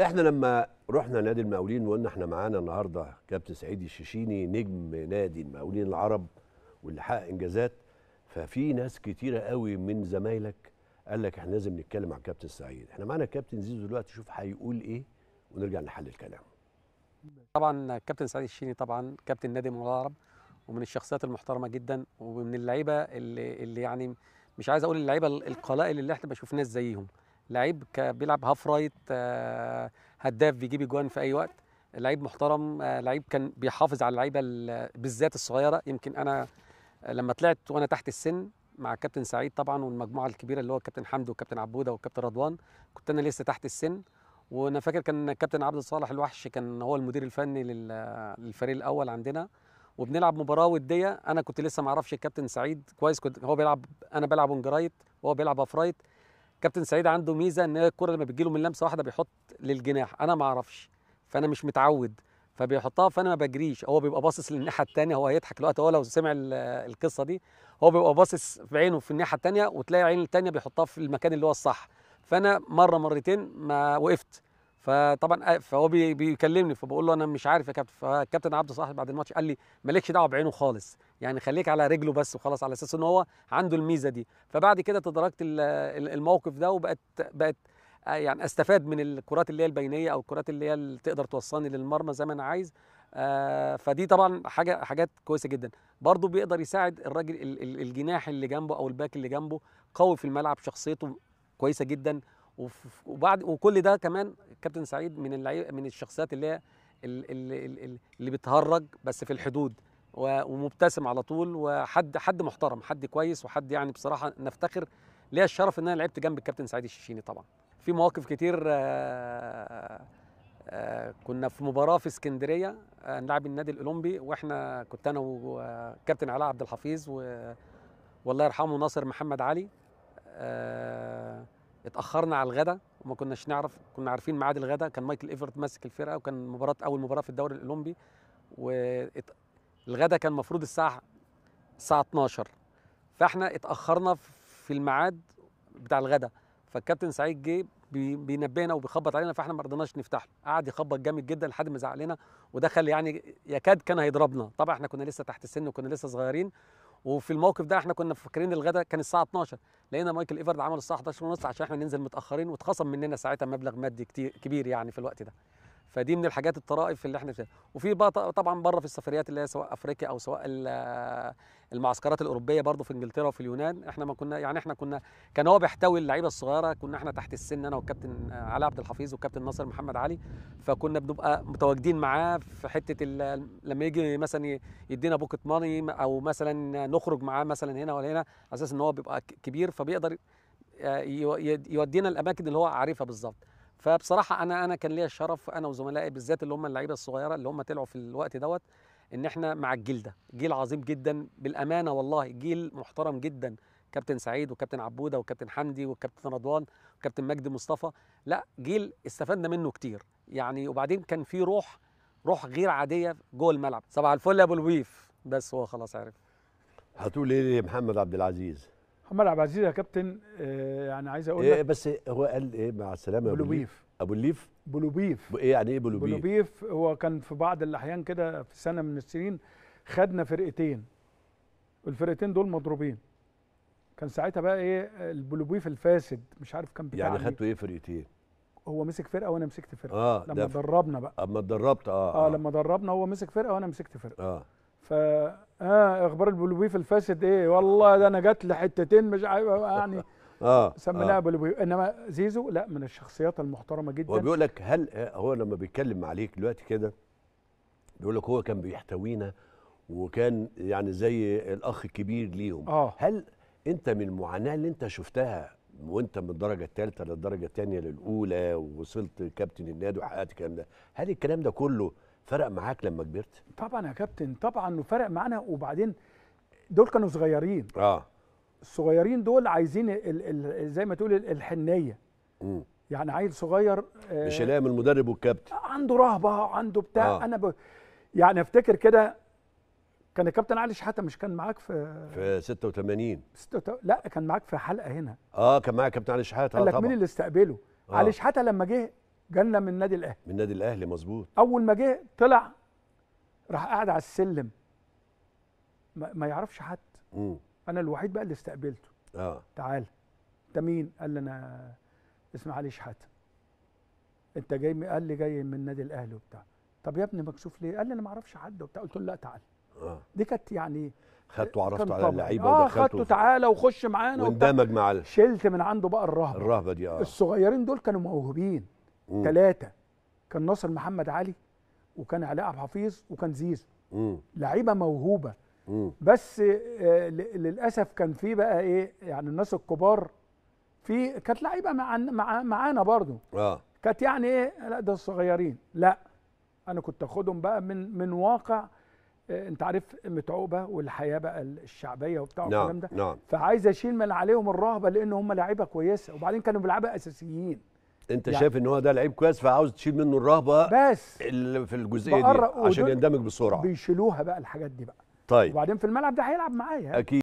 احنا لما رحنا نادي المقاولين وقلنا احنا معانا النهارده كابتن سعيد الشيشيني نجم نادي المقاولين العرب واللي حقق انجازات ففي ناس كتيره قوي من زمايلك قال لك احنا لازم نتكلم عن كابتن سعيد احنا معانا كابتن زيزو دلوقتي شوف هيقول ايه ونرجع نحل الكلام طبعا كابتن سعيد الشيني طبعا كابتن نادي المقاولين العرب ومن الشخصيات المحترمه جدا ومن اللعيبه اللي, اللي يعني مش عايز اقول اللعيبه القلائل اللي احنا ما شفناش زيهم لعيب بيلعب هاف آه، رايت هداف بيجيب اجوان في اي وقت لعيب محترم آه، لعيب كان بيحافظ على اللعيبه بالذات الصغيره يمكن انا آه، لما طلعت وانا تحت السن مع كابتن سعيد طبعا والمجموعه الكبيره اللي هو كابتن حمد وكابتن عبوده وكابتن رضوان كنت انا لسه تحت السن وانا فاكر كان كابتن عبد الصالح الوحش كان هو المدير الفني للفريق الاول عندنا وبنلعب مباراه وديه انا كنت لسه ما اعرفش الكابتن سعيد كويس كنت هو بيلعب انا بلعب اون وهو بيلعب اوف رايت كابتن سعيد عنده ميزه ان الكره لما بتجيله من لمسه واحده بيحط للجناح انا ما اعرفش فانا مش متعود فبيحطها فانا ما بجريش هو بيبقى باصص للناحيه الثانيه هو هيضحك دلوقتي هو لو سمع القصه دي هو بيبقى باصص بعينه في الناحيه الثانيه وتلاقي عين الثانيه بيحطها في المكان اللي هو الصح فانا مره مرتين ما وقفت فطبعا آه، فهو بيكلمني فبقول له انا مش عارف يا كابتن فالكابتن عبد الصاحب بعد الماتش قال لي مالكش دعوه بعينه خالص يعني خليك على رجله بس وخلاص على اساس ان هو عنده الميزه دي فبعد كده تدرجت الموقف ده وبقت بقت آه، يعني استفاد من الكرات اللي هي البينيه او الكرات اللي هي اللي تقدر توصلني للمرمى زي ما انا عايز آه، فدي طبعا حاجه حاجات كويسه جدا برضه بيقدر يساعد الراجل الجناح اللي جنبه او الباك اللي جنبه قوي في الملعب شخصيته كويسه جدا وبعد وكل ده كمان كابتن سعيد من من الشخصيات اللي هي اللي, اللي, اللي بتهرج بس في الحدود ومبتسم على طول وحد حد محترم حد كويس وحد يعني بصراحه نفتخر ليا الشرف ان انا لعبت جنب الكابتن سعيد الشيشيني طبعا في مواقف كتير آآ آآ كنا في مباراه في اسكندريه نلعب النادي الاولمبي واحنا كنت انا وكابتن علاء عبد الحفيظ والله يرحمه ناصر محمد علي آه اتاخرنا على الغدا وما كناش نعرف كنا عارفين ميعاد الغدا كان مايكل ايفرت ماسك الفرقه وكان مباراه اول مباراه في الدوري الاولمبي والغدا كان المفروض الساعه الساعه 12 فاحنا اتاخرنا في الميعاد بتاع الغدا فالكابتن سعيد جه بينبهنا وبيخبط علينا فاحنا ما رضيناش نفتح له قعد يخبط جامد جدا لحد ما زعلنا ودخل يعني يكاد كان هيضربنا طبعا احنا كنا لسه تحت السن وكنا لسه صغيرين وفي الموقف ده احنا كنا فاكرين الغدا كان الساعه 12 لقينا مايكل ايفرد عمل الساعه 11 ونص عشان احنا ننزل متاخرين واتخصم مننا ساعتها مبلغ مادي كتير كبير يعني في الوقت ده فدي من الحاجات الطرائف اللي احنا فيها وفي بقى طبعا بره في السفريات اللي هي سواء افريقيا او سواء المعسكرات الاوروبيه برضو في انجلترا وفي اليونان احنا ما كنا يعني احنا كنا كان هو بيحتوي اللعيبه الصغيره كنا احنا تحت السن انا والكابتن علي عبد الحفيظ والكابتن ناصر محمد علي فكنا بنبقى متواجدين معاه في حته لما يجي مثلا يدينا بوكت ماني او مثلا نخرج معاه مثلا هنا ولا هنا على اساس ان هو بيبقى كبير فبيقدر آه، يودينا الاماكن اللي هو عارفها بالظبط فبصراحه انا انا كان ليا الشرف انا وزملائي بالذات اللي هم اللعيبه الصغيره اللي هم طلعوا في الوقت دوت ان احنا مع الجيل ده جيل عظيم جدا بالامانه والله جيل محترم جدا كابتن سعيد وكابتن عبوده وكابتن حمدي وكابتن رضوان وكابتن مجدي مصطفى لا جيل استفدنا منه كتير يعني وبعدين كان في روح روح غير عاديه جوه الملعب صباح الفل يا ابو الويف بس هو خلاص عرف هتقول ايه لمحمد عبد العزيز محمد عبد العزيز يا كابتن آه يعني عايز اقول إيه، لك إيه بس هو قال ايه مع السلامه يا ابو الويف ابو الليف بلوبيف ايه يعني ايه بلوبيف بلوبيف هو كان في بعض الاحيان كده في سنه من السنين خدنا فرقتين الفرقتين دول مضروبين كان ساعتها بقى ايه البلوبيف الفاسد مش عارف كان بتاع يعني خدتوا ايه فرقتين هو مسك فرقه وانا مسكت فرقه آه لما دربنا بقى اما اتدربت آه, اه اه لما دربنا هو مسك فرقه وانا مسكت فرقه اه ف اه اخبار البلوبيف الفاسد ايه والله ده انا جات لي حتتين مش عارف يعني اه سميناه ابو انما زيزو لا من الشخصيات المحترمه جدا هو بيقول لك هل هو لما بيتكلم عليك دلوقتي كده بيقول لك هو كان بيحتوينا وكان يعني زي الاخ الكبير ليهم آه. هل انت من المعاناه اللي انت شفتها وانت من الدرجه الثالثه للدرجه الثانيه للاولى ووصلت كابتن النادي وحققت الكلام ده هل الكلام ده كله فرق معاك لما كبرت طبعا يا كابتن طبعا وفرق معانا وبعدين دول كانوا صغيرين اه الصغيرين دول عايزين ال ال زي ما تقول الحنيه مم. يعني عيل صغير مش آه، هيلاقي من المدرب والكابتن عنده رهبه عنده بتاع آه. انا ب... يعني افتكر كده كان الكابتن علي شحاته مش كان معاك في في 86 ستة... لا كان معاك في حلقه هنا اه كان معاك كابتن علي شحاته آه، قال لك مين اللي استقبله آه. علي شحاته لما جه جالنا من النادي الاهلي من النادي الاهلي مظبوط اول ما جه طلع راح قاعد على السلم ما, ما يعرفش حد امم انا الوحيد بقى اللي استقبلته اه تعالى انت مين قال لي انا اسمع علي شحاته انت جاي من قال لي جاي من النادي الاهلي وبتاع طب يا ابني مكشوف ليه قال لي انا ما اعرفش حد وبتاع قلت له لا تعالى آه. دي كانت يعني خدته وعرفت على اللعيبه اه خدته تعالى وخش معانا واندمج مع شلت من عنده بقى الرهبه الرهبه دي اه الصغيرين دول كانوا موهوبين ثلاثه كان ناصر محمد علي وكان علاء عبد الحفيظ وكان زيزو لعيبه موهوبه بس آه، للاسف كان في بقى ايه يعني الناس الكبار في كانت لعيبه مع معانا برضو اه كانت يعني ايه لا ده الصغيرين لا انا كنت اخدهم بقى من من واقع آه، انت عارف متعوبه والحياه بقى الشعبيه وبتاع نعم الكلام ده نعم فعايز اشيل من عليهم الرهبه لان هم لعيبه كويسه وبعدين كانوا بيلعبوا اساسيين انت يعني شايف ان هو ده لعيب كويس فعاوز تشيل منه الرهبه بس اللي في الجزئيه دي عشان يندمج بسرعه بيشيلوها بقى الحاجات دي بقى طيب وبعدين في الملعب ده هيلعب معايا اكيد